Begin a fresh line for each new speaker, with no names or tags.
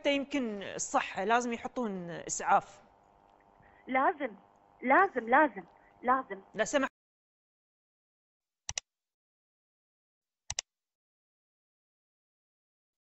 حتى يمكن الصحة لازم يحطون إسعاف
لازم لازم لازم لازم لا سمح